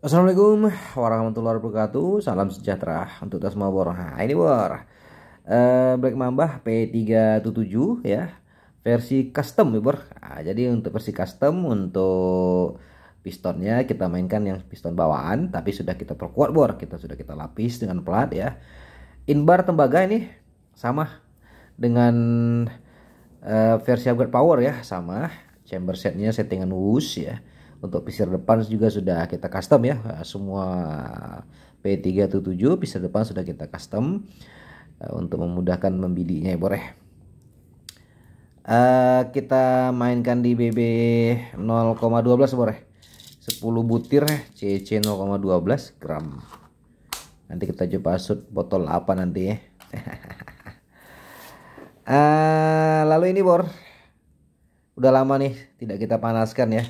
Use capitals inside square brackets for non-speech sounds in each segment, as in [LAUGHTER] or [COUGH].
Assalamualaikum warahmatullahi wabarakatuh. Salam sejahtera untuk kita semua bor. Nah, ini bor. Uh, Black Mamba P377 ya. Versi custom ya bor. Nah, jadi untuk versi custom untuk pistonnya kita mainkan yang piston bawaan tapi sudah kita perkuat bor. Kita sudah kita lapis dengan plat ya. In bar tembaga ini sama dengan uh, versi upgrade power ya, sama. Chamber setnya settingan wush ya untuk pisir depan juga sudah kita custom ya eh, semua P377 pisir depan sudah kita custom eh, untuk memudahkan membidiknya ya boleh ya. uh, kita mainkan di BB 0,12 boleh? 10 butir CC eh, 0,12 gram nanti kita coba shoot botol apa nanti ya uh, [LAUGHS] lalu ini bor udah lama nih tidak kita panaskan ya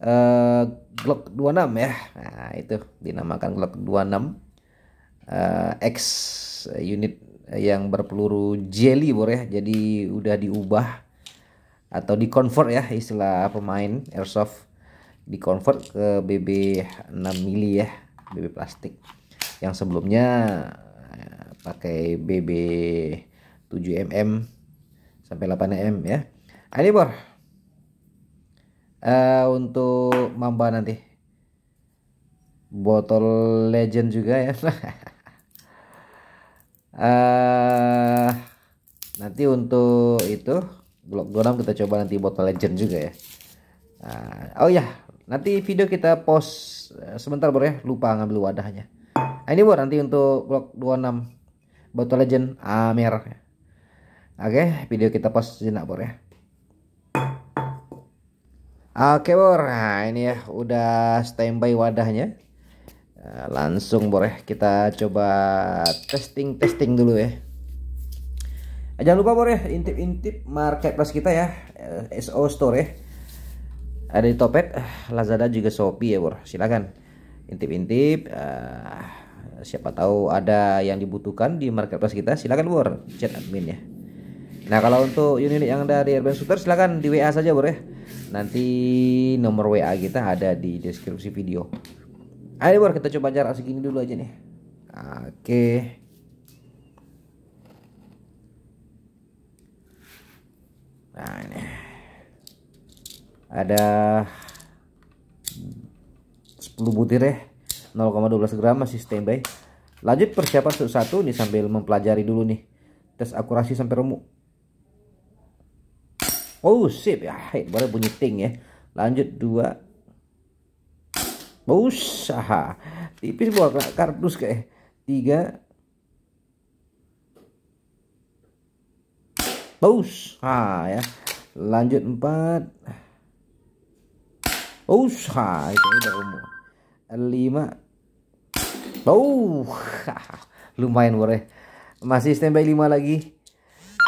Eh, Glock 26 ya. Nah, itu dinamakan Glock 26 uh, eh, X unit yang berpeluru jelly bor ya. Jadi udah diubah atau di convert ya istilah pemain airsoft di convert ke BB 6 mili ya, BB plastik. Yang sebelumnya eh, pakai BB 7 mm sampai 8 mm ya. Nah, ini bor uh, untuk mamba nanti botol legend juga ya uh, [LAUGHS] nanti untuk itu blok gonam kita coba nanti botol legend juga ya uh, oh ya nanti video kita post sebentar bro ya lupa ngambil wadahnya nah, ini buat nanti untuk blok 26 botol legend Amir oke okay, video kita post sejenak bro ya Oke Bor, nah ini ya udah standby wadahnya. Eh, langsung bor boleh ya, kita coba testing-testing dulu ya. Eh, jangan lupa Bor ya, intip-intip marketplace kita ya, eh, SO Store ya. Ada di Topet, Lazada juga Shopee ya Bor, silakan intip-intip. siapa tahu ada yang dibutuhkan di marketplace kita silakan bor chat admin ya nah kalau untuk unit yang dari Urban Shooter silakan di WA saja bor ya nanti nomor WA kita ada di deskripsi video ayo bro kita coba jarak segini dulu aja nih oke nah ini ada 10 butir ya 0,12 gram masih standby lanjut persiapan satu-satu nih sambil mempelajari dulu nih tes akurasi sampai remuk Oh sip ya, baru bunyi ting ya. Lanjut dua. Usaha. Oh, Tipis buat kardus kayak ya. tiga. Oh, ha ya. Lanjut empat. Usaha oh, itu udah umur. Lima. Bus, [LAUGHS] lumayan boleh. Ya. Masih standby lima lagi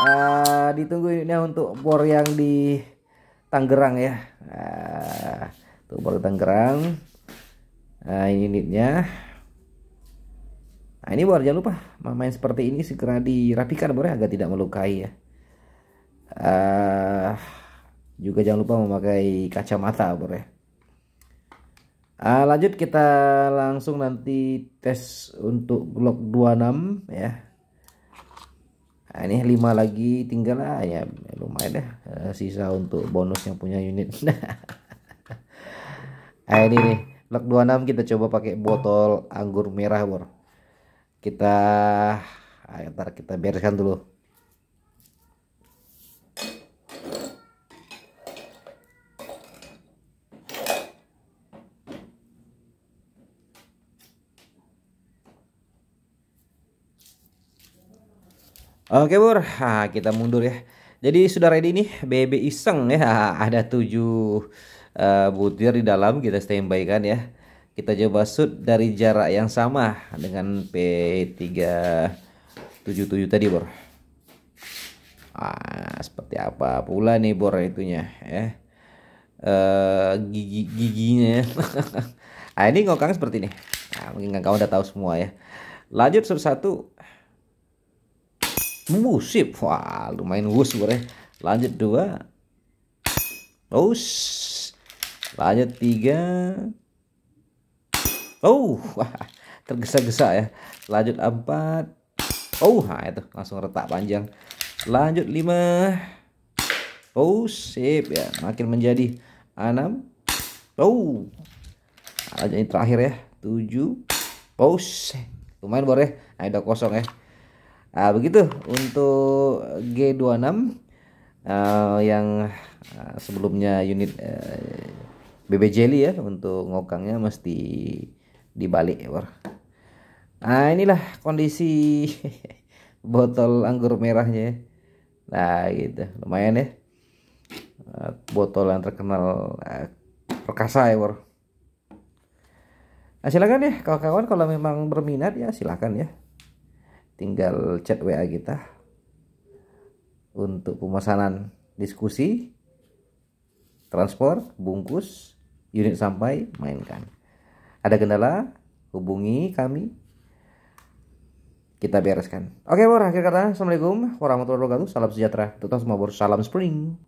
uh, ditunggu ini untuk bor yang di Tangerang ya uh, eh, bor Tangerang nah ini unitnya nah ini bor jangan lupa main seperti ini segera dirapikan bornya agar tidak melukai ya uh, juga jangan lupa memakai kacamata bor ya Uh, lanjut kita langsung nanti tes untuk Glock 26 ya nah, ini lima lagi tinggal lah ya lumayan dah eh, sisa untuk bonus yang punya unit nah [LAUGHS] ini nih lock 26 kita coba pakai botol anggur merah bor kita ah, ntar kita bereskan dulu Oke Bur, ha, kita mundur ya. Jadi sudah ready nih BB iseng ya. Ada tujuh uh, butir di dalam kita standby kan ya. Kita coba shoot dari jarak yang sama dengan P377 tadi Bor. Ah, seperti apa pula nih Bor itunya ya. Eh gigi giginya ya. [LAUGHS] ah, ini ngokang seperti ini. Nah, mungkin kau udah tahu semua ya. Lanjut satu-satu Musip. Wah, lumayan wus boleh. Lanjut dua. Us. Lanjut tiga. Oh, wah, tergesa-gesa ya. Lanjut empat. Oh, nah itu langsung retak panjang. Lanjut lima. Oh, sip ya. Makin menjadi enam. Oh. Nah, lanjut ini terakhir ya. tujuh. Oh, lumayan boleh. Ya. Nah, udah kosong ya. Nah, begitu untuk G26 uh, yang uh, sebelumnya unit uh, eh, BB Jelly ya untuk ngokangnya mesti dibalik ya. War. Nah, inilah kondisi [LAUGHS] botol anggur merahnya. Ya. Nah, gitu. Lumayan ya. Ah, botol yang terkenal perkasa ya, War. Nah, silakan ya kawan-kawan kalau memang berminat ya silakan ya tinggal chat WA kita untuk pemesanan diskusi, transport, bungkus, unit sampai, mainkan. Ada kendala? Hubungi kami. Kita bereskan. Oke, Bor. Akhir kata, Assalamualaikum warahmatullahi wabarakatuh. Salam sejahtera. Tetap semua, Bor. Salam spring.